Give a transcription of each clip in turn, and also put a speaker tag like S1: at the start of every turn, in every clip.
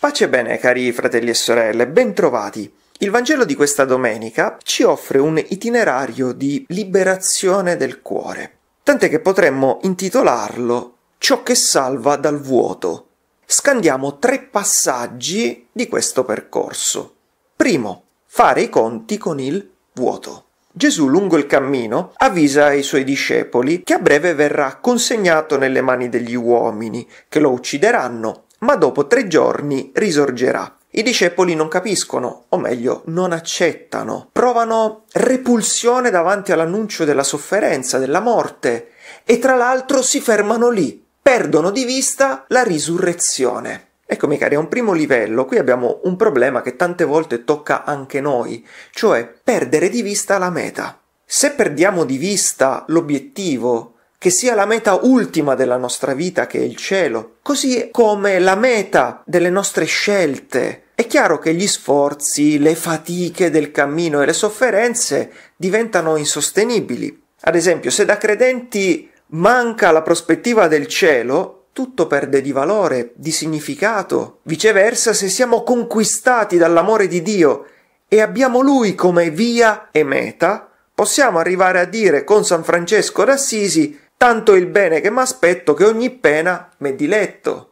S1: Pace e bene, cari fratelli e sorelle, bentrovati. Il Vangelo di questa domenica ci offre un itinerario di liberazione del cuore, tant'è che potremmo intitolarlo Ciò che salva dal vuoto. Scandiamo tre passaggi di questo percorso. Primo, fare i conti con il vuoto. Gesù lungo il cammino avvisa i suoi discepoli che a breve verrà consegnato nelle mani degli uomini, che lo uccideranno ma dopo tre giorni risorgerà. I discepoli non capiscono, o meglio, non accettano, provano repulsione davanti all'annuncio della sofferenza, della morte, e tra l'altro si fermano lì, perdono di vista la risurrezione. Eccomi cari, a un primo livello qui abbiamo un problema che tante volte tocca anche noi, cioè perdere di vista la meta. Se perdiamo di vista l'obiettivo, che sia la meta ultima della nostra vita, che è il cielo, così come la meta delle nostre scelte. È chiaro che gli sforzi, le fatiche del cammino e le sofferenze diventano insostenibili. Ad esempio, se da credenti manca la prospettiva del cielo, tutto perde di valore, di significato. Viceversa, se siamo conquistati dall'amore di Dio e abbiamo Lui come via e meta, possiamo arrivare a dire con San Francesco d'Assisi tanto il bene che mi aspetto che ogni pena m'è diletto.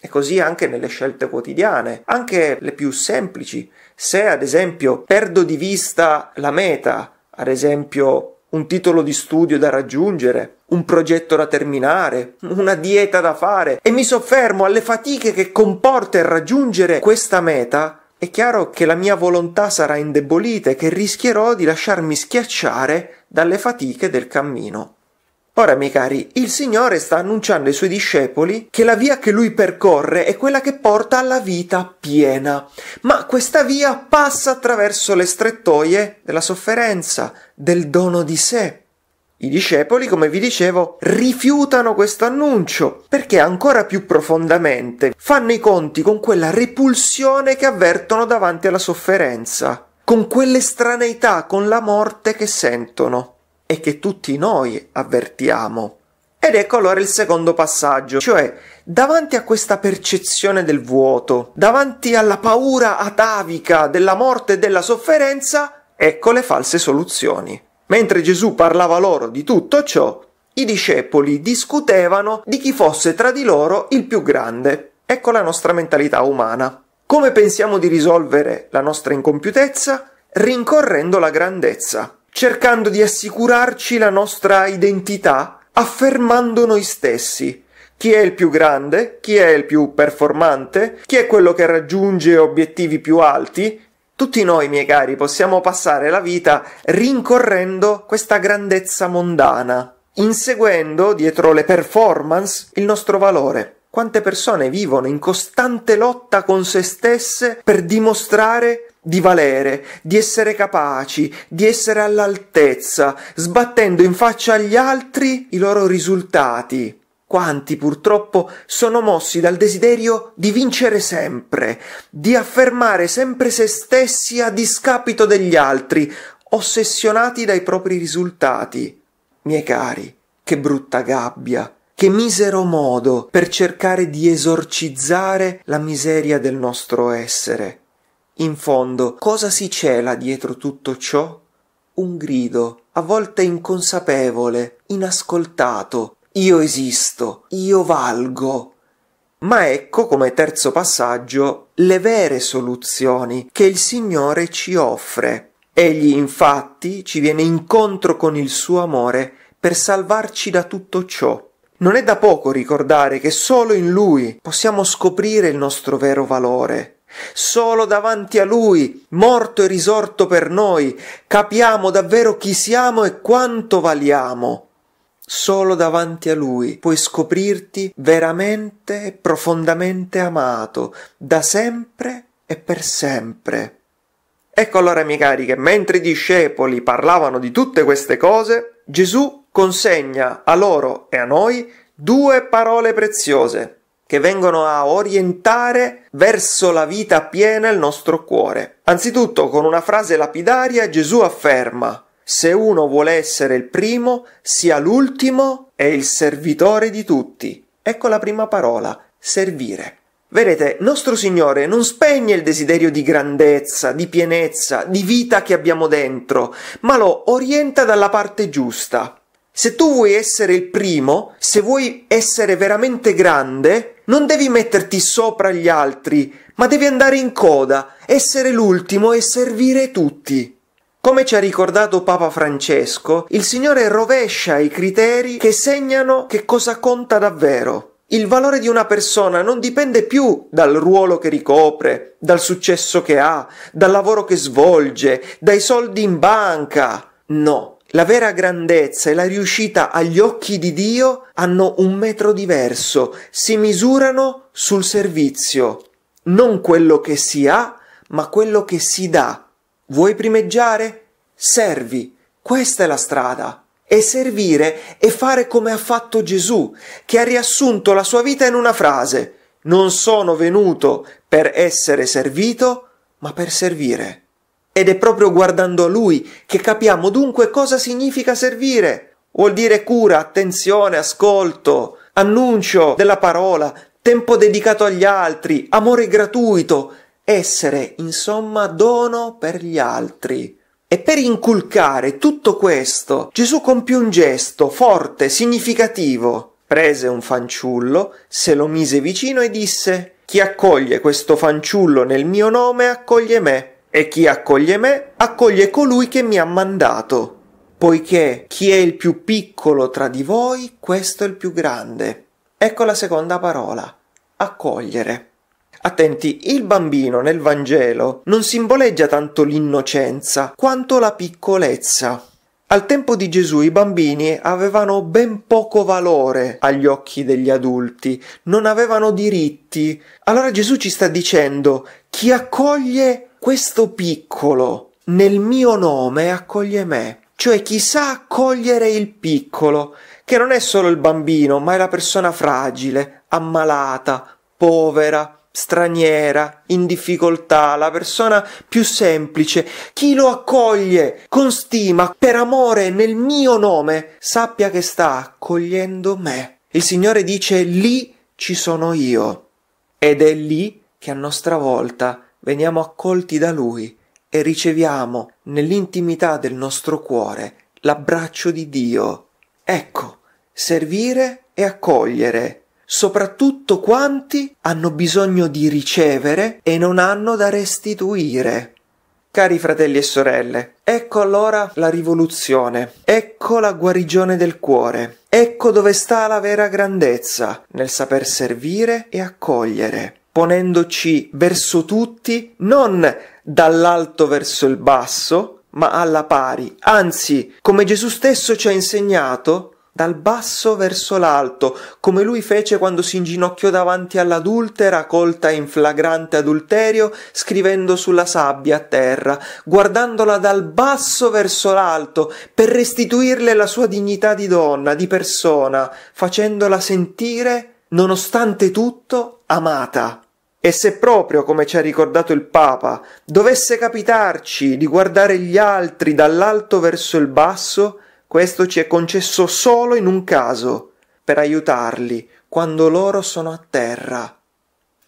S1: E così anche nelle scelte quotidiane, anche le più semplici. Se ad esempio perdo di vista la meta, ad esempio un titolo di studio da raggiungere, un progetto da terminare, una dieta da fare e mi soffermo alle fatiche che comporta il raggiungere questa meta, è chiaro che la mia volontà sarà indebolita e che rischierò di lasciarmi schiacciare dalle fatiche del cammino. Ora, miei cari, il Signore sta annunciando ai suoi discepoli che la via che lui percorre è quella che porta alla vita piena, ma questa via passa attraverso le strettoie della sofferenza, del dono di sé. I discepoli, come vi dicevo, rifiutano questo annuncio perché ancora più profondamente fanno i conti con quella repulsione che avvertono davanti alla sofferenza, con quell'estraneità con la morte che sentono e che tutti noi avvertiamo. Ed ecco allora il secondo passaggio, cioè davanti a questa percezione del vuoto, davanti alla paura atavica della morte e della sofferenza, ecco le false soluzioni. Mentre Gesù parlava loro di tutto ciò, i discepoli discutevano di chi fosse tra di loro il più grande. Ecco la nostra mentalità umana. Come pensiamo di risolvere la nostra incompiutezza? Rincorrendo la grandezza cercando di assicurarci la nostra identità, affermando noi stessi. Chi è il più grande, chi è il più performante, chi è quello che raggiunge obiettivi più alti. Tutti noi, miei cari, possiamo passare la vita rincorrendo questa grandezza mondana, inseguendo dietro le performance il nostro valore. Quante persone vivono in costante lotta con se stesse per dimostrare di valere, di essere capaci, di essere all'altezza, sbattendo in faccia agli altri i loro risultati. Quanti purtroppo sono mossi dal desiderio di vincere sempre, di affermare sempre se stessi a discapito degli altri, ossessionati dai propri risultati. Miei cari, che brutta gabbia. Che misero modo per cercare di esorcizzare la miseria del nostro essere. In fondo, cosa si cela dietro tutto ciò? Un grido, a volte inconsapevole, inascoltato. Io esisto, io valgo. Ma ecco come terzo passaggio le vere soluzioni che il Signore ci offre. Egli infatti ci viene incontro con il suo amore per salvarci da tutto ciò. Non è da poco ricordare che solo in Lui possiamo scoprire il nostro vero valore. Solo davanti a Lui, morto e risorto per noi, capiamo davvero chi siamo e quanto valiamo. Solo davanti a Lui puoi scoprirti veramente e profondamente amato, da sempre e per sempre. Ecco allora, miei cari, che mentre i discepoli parlavano di tutte queste cose, Gesù consegna a loro e a noi due parole preziose che vengono a orientare verso la vita piena il nostro cuore. Anzitutto, con una frase lapidaria, Gesù afferma se uno vuole essere il primo, sia l'ultimo e il servitore di tutti. Ecco la prima parola, servire. Vedete, nostro Signore non spegne il desiderio di grandezza, di pienezza, di vita che abbiamo dentro, ma lo orienta dalla parte giusta. Se tu vuoi essere il primo, se vuoi essere veramente grande, non devi metterti sopra gli altri, ma devi andare in coda, essere l'ultimo e servire tutti. Come ci ha ricordato Papa Francesco, il Signore rovescia i criteri che segnano che cosa conta davvero. Il valore di una persona non dipende più dal ruolo che ricopre, dal successo che ha, dal lavoro che svolge, dai soldi in banca. No, la vera grandezza e la riuscita agli occhi di Dio hanno un metro diverso, si misurano sul servizio, non quello che si ha, ma quello che si dà. Vuoi primeggiare? Servi, questa è la strada. E servire è fare come ha fatto Gesù, che ha riassunto la sua vita in una frase. Non sono venuto per essere servito, ma per servire. Ed è proprio guardando a lui che capiamo dunque cosa significa servire. Vuol dire cura, attenzione, ascolto, annuncio della parola, tempo dedicato agli altri, amore gratuito, essere, insomma, dono per gli altri. E per inculcare tutto questo, Gesù compì un gesto forte, significativo. Prese un fanciullo, se lo mise vicino e disse Chi accoglie questo fanciullo nel mio nome accoglie me e chi accoglie me accoglie colui che mi ha mandato, poiché chi è il più piccolo tra di voi, questo è il più grande. Ecco la seconda parola, accogliere. Attenti, il bambino nel Vangelo non simboleggia tanto l'innocenza quanto la piccolezza. Al tempo di Gesù i bambini avevano ben poco valore agli occhi degli adulti, non avevano diritti. Allora Gesù ci sta dicendo chi accoglie questo piccolo nel mio nome accoglie me. Cioè chi sa accogliere il piccolo, che non è solo il bambino, ma è la persona fragile, ammalata, povera, straniera, in difficoltà, la persona più semplice, chi lo accoglie con stima, per amore, nel mio nome, sappia che sta accogliendo me. Il Signore dice lì ci sono io. Ed è lì che a nostra volta veniamo accolti da Lui e riceviamo nell'intimità del nostro cuore l'abbraccio di Dio. Ecco, servire e accogliere, soprattutto quanti hanno bisogno di ricevere e non hanno da restituire. Cari fratelli e sorelle, ecco allora la rivoluzione, ecco la guarigione del cuore, ecco dove sta la vera grandezza nel saper servire e accogliere ponendoci verso tutti, non dall'alto verso il basso, ma alla pari, anzi, come Gesù stesso ci ha insegnato, dal basso verso l'alto, come lui fece quando si inginocchiò davanti all'adultera colta in flagrante adulterio, scrivendo sulla sabbia a terra, guardandola dal basso verso l'alto, per restituirle la sua dignità di donna, di persona, facendola sentire, nonostante tutto, amata. E se proprio, come ci ha ricordato il Papa, dovesse capitarci di guardare gli altri dall'alto verso il basso, questo ci è concesso solo in un caso, per aiutarli quando loro sono a terra.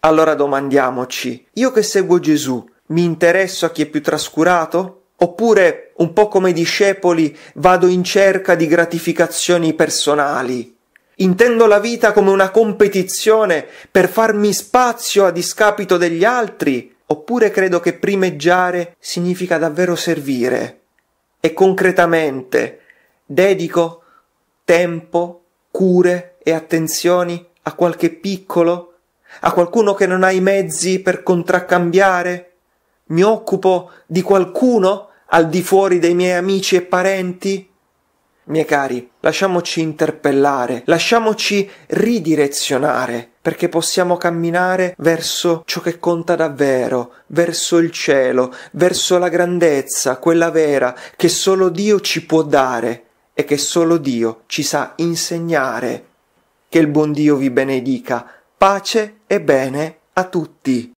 S1: Allora domandiamoci, io che seguo Gesù, mi interesso a chi è più trascurato? Oppure, un po' come i discepoli, vado in cerca di gratificazioni personali? Intendo la vita come una competizione per farmi spazio a discapito degli altri, oppure credo che primeggiare significa davvero servire. E concretamente dedico tempo, cure e attenzioni a qualche piccolo, a qualcuno che non ha i mezzi per contraccambiare? Mi occupo di qualcuno al di fuori dei miei amici e parenti? Miei cari, lasciamoci interpellare, lasciamoci ridirezionare, perché possiamo camminare verso ciò che conta davvero, verso il cielo, verso la grandezza, quella vera, che solo Dio ci può dare e che solo Dio ci sa insegnare. Che il buon Dio vi benedica, pace e bene a tutti.